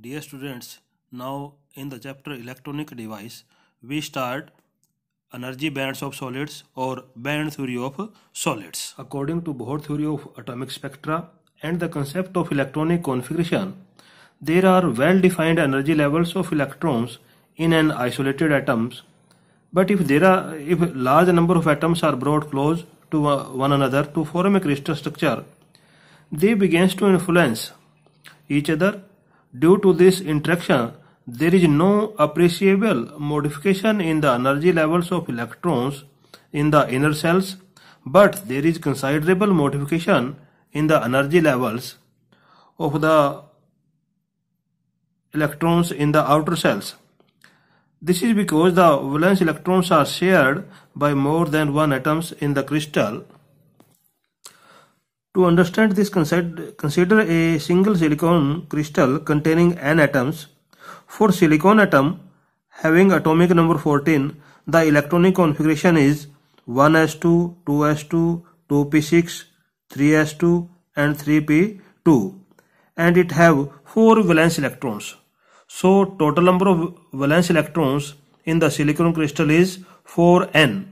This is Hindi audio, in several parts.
Dear students, now in the chapter electronic device, we start energy bands of solids or band theory of solids. According to Bohr theory of atomic spectra and the concept of electronic configuration, there are well-defined energy levels of electrons in an isolated atoms. But if there are if large number of atoms are brought close to one another to form a crystal structure, they begins to influence each other Due to this interaction, there is no appreciable modification in the energy levels of electrons in the inner cells, but there is considerable modification in the energy levels of the electrons in the outer cells. This is because the valence electrons are shared by more than one atoms in the crystal to understand this concept, consider a single silicon crystal containing n atoms. For silicon atom having atomic number 14, the electronic configuration is 1s2, 2s2, 2p6, 3s2 and 3p2 and it have 4 valence electrons. So total number of valence electrons in the silicon crystal is 4n.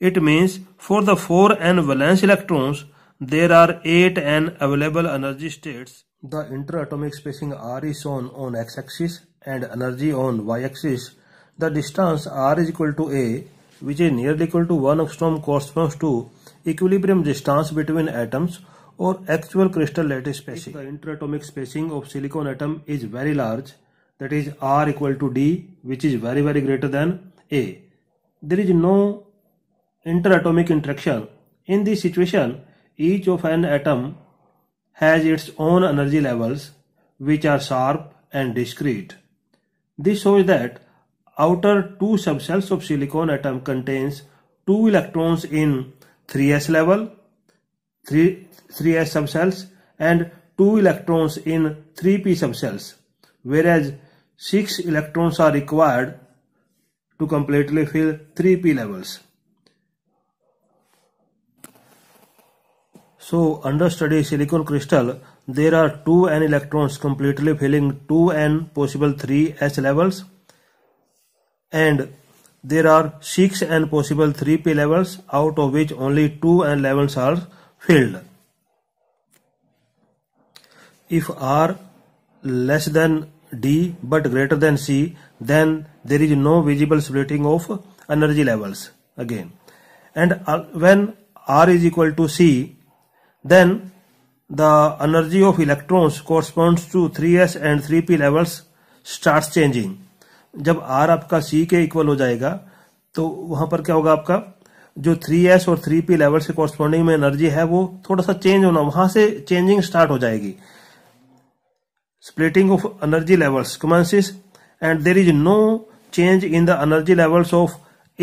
It means for the 4n valence electrons there are eight N available energy states. The interatomic spacing r is shown on x-axis and energy on y-axis. The distance r is equal to a which is nearly equal to 1 angstrom corresponds to equilibrium distance between atoms or actual crystal lattice spacing. If the interatomic spacing of silicon atom is very large that is r equal to d which is very very greater than a. There is no interatomic interaction. In this situation each of an atom has its own energy levels which are sharp and discrete. This shows that outer two subshells of silicon atom contains two electrons in 3s level, 3, 3s subshells and two electrons in 3p subshells, whereas six electrons are required to completely fill 3p levels. So under study silicon crystal, there are 2n electrons completely filling 2n possible 3s levels and there are 6n possible 3p levels out of which only 2n levels are filled. If r less than d but greater than c then there is no visible splitting of energy levels again and uh, when r is equal to c then the energy of electrons corresponds to 3s and 3p levels starts changing जब R आपका C के इक्वल हो जाएगा तो वहां पर क्या होगा आपका जो 3s और 3p लेवल से कॉरस्पॉन्डिंग में एनर्जी है वो थोड़ा सा चेंज होना वहां से चेंजिंग स्टार्ट हो जाएगी splitting of energy levels commences and there is no change in the energy levels of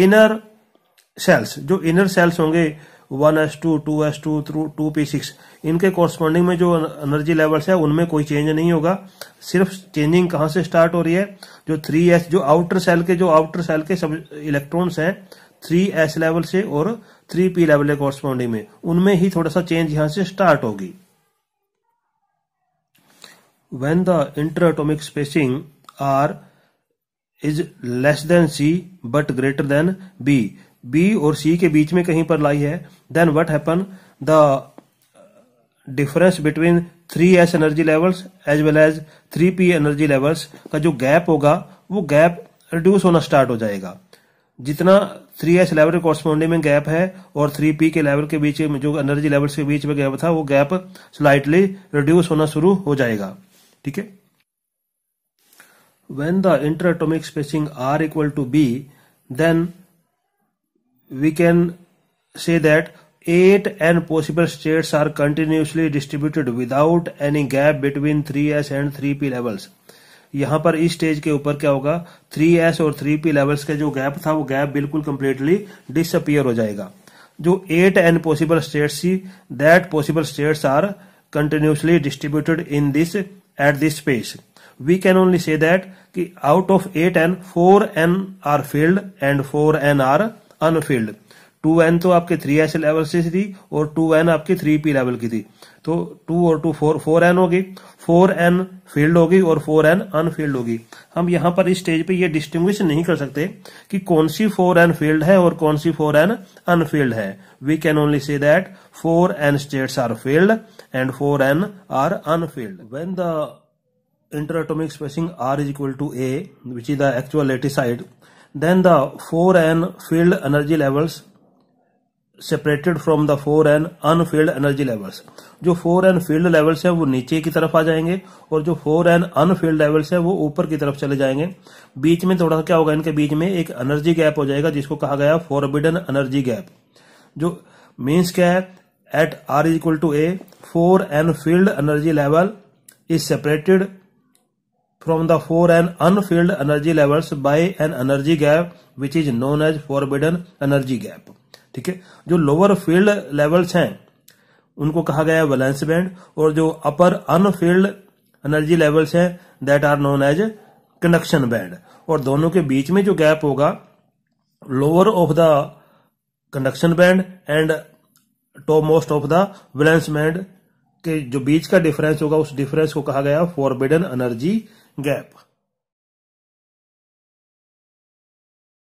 inner shells जो इनर सेल्स होंगे one S two two S two through two P six इनके कॉरस्पॉन्डिंग में जो एनर्जी लेवल्स है उनमें कोई चेंज नहीं होगा सिर्फ चेंजिंग कहाँ से स्टार्ट हो रही है जो थ्री एस जो आउटर सेल के जो आउटर सेल के सब इलेक्ट्रॉन्स हैं थ्री एस लेवल से और थ्री पी लेवल के कॉरस्पॉन्डिंग में उनमें ही थोड़ा सा चेंज यहाँ से स्टार्ट होगी the inter atomic spacing R is less than C but greater than B B और सी के बीच में कहीं पर लाई है then what happen the difference between three S energy levels as well as three P energy levels का जो गैप होगा वो गैप रिड्यूस होना स्टार्ट हो जाएगा जितना थ्री एस लेवल के कॉरस्पॉन्डिंग में गैप है और थ्री पी के लेवल के बीच में जो एनर्जी लेवल्स के बीच में गैप था वो गैप स्लाइटली रिड्यूस होना शुरू हो जाएगा ठीक है when the inter atomic spacing R equal to B then we can say that eight n possible states are continuously distributed without any gap between 3s and 3p levels यहां पर इस स्टेज के ऊपर क्या होगा 3s और 3p लेवल्स का जो गैप था वो गैप बिल्कुल कंप्लीटली डिसअपियर हो जाएगा जो एट एन पॉसिबल स्टेट्स थी that possible states are continuously distributed in this at this space we can only say that कि out of eight N four N are filled and four N are unfilled two N तो आपके थ्री एस लेवल से थी और टू एन आपकी थ्री पी लेवल की थी तो टू और टू फोर फोर एन होगी फोर एन फील्ड होगी और फोर एन अनफील्ड होगी हम यहां पर इस स्टेज पे ये डिस्टिंग्विश नहीं कर सकते कि कौन सी फोर एन फील्ड है और कौन सी फोर एन अनफील्ड है we can only say that four N states are filled and four N are unfilled when the inter atomic spacing R is equal to A which is the actual lattice Then the 4N filled energy levels separated from the four N unfilled energy levels जो फोर एन फील्ड लेवल्स है वो नीचे की तरफ आ जाएंगे और जो फोर एन अनफील्ड लेवल्स है वो ऊपर की तरफ चले जाएंगे बीच में थोड़ा सा क्या होगा इनके बीच में एक एनर्जी गैप हो जाएगा जिसको कहा गया फोरबिडन एनर्जी गैप जो मीन्स क्या है at R is equal to A four N filled energy level is separated from the foreign unfilled energy levels by an energy gap which is known as forbidden energy gap ठीक है जो लोअर फील्ड लेवल्स हैं उनको कहा गया है बैलेंस बैंड और जो अपर अनफिल्ड एनर्जी लेवल्स हैं that are known as conduction band और दोनों के बीच में जो गैप होगा lower of the conduction band and topmost of the valence band के जो बीच का डिफरेंस होगा उस डिफरेंस को कहा गया फॉरबिडन एनर्जी gap.